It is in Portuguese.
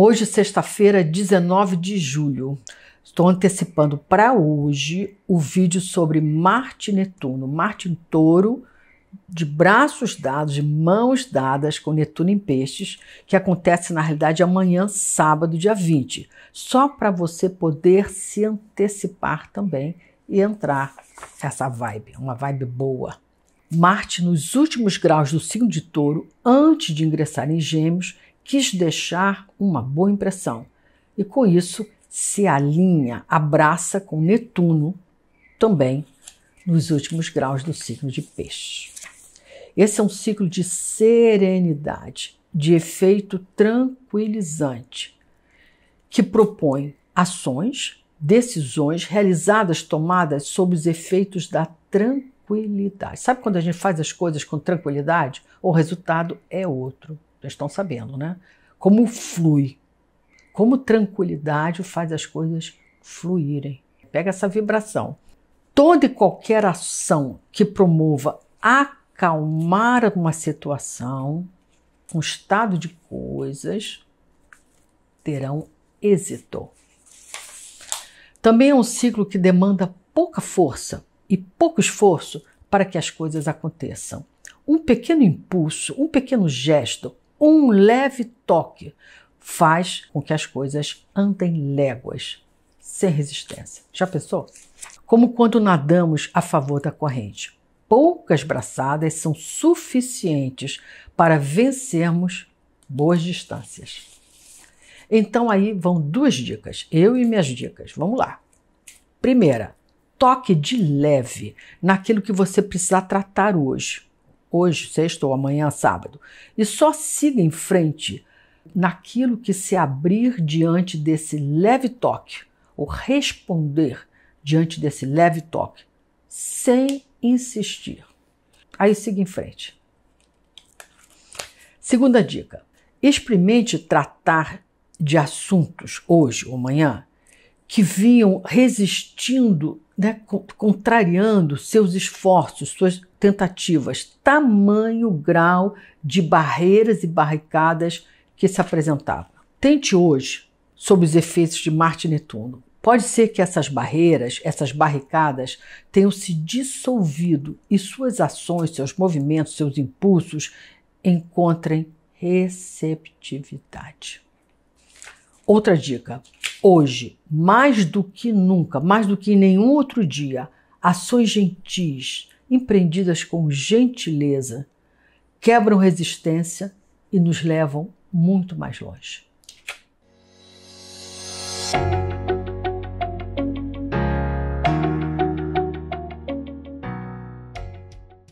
Hoje, sexta-feira, 19 de julho. Estou antecipando para hoje o vídeo sobre Marte e Netuno. Marte em touro, de braços dados, de mãos dadas com Netuno em peixes, que acontece na realidade amanhã, sábado, dia 20. Só para você poder se antecipar também e entrar essa vibe, uma vibe boa. Marte, nos últimos graus do signo de touro, antes de ingressar em gêmeos, quis deixar uma boa impressão e com isso se alinha, abraça com Netuno também nos últimos graus do signo de Peixe. Esse é um ciclo de serenidade, de efeito tranquilizante, que propõe ações, decisões realizadas, tomadas sob os efeitos da tranquilidade. Sabe quando a gente faz as coisas com tranquilidade? O resultado é outro já estão sabendo, né? Como flui, como tranquilidade faz as coisas fluírem. Pega essa vibração. Toda e qualquer ação que promova acalmar uma situação, um estado de coisas, terão êxito. Também é um ciclo que demanda pouca força e pouco esforço para que as coisas aconteçam. Um pequeno impulso, um pequeno gesto um leve toque faz com que as coisas andem léguas, sem resistência. Já pensou? Como quando nadamos a favor da corrente. Poucas braçadas são suficientes para vencermos boas distâncias. Então aí vão duas dicas, eu e minhas dicas. Vamos lá. Primeira, toque de leve naquilo que você precisar tratar hoje hoje, sexta ou amanhã, sábado. E só siga em frente naquilo que se abrir diante desse leve toque, ou responder diante desse leve toque, sem insistir. Aí siga em frente. Segunda dica: experimente tratar de assuntos hoje ou amanhã que vinham resistindo, né, contrariando seus esforços, suas tentativas, tamanho grau de barreiras e barricadas que se apresentavam. Tente hoje, sob os efeitos de Marte e Netuno. Pode ser que essas barreiras, essas barricadas, tenham se dissolvido e suas ações, seus movimentos, seus impulsos encontrem receptividade. Outra dica: hoje, mais do que nunca, mais do que em nenhum outro dia, ações gentis, empreendidas com gentileza, quebram resistência e nos levam muito mais longe.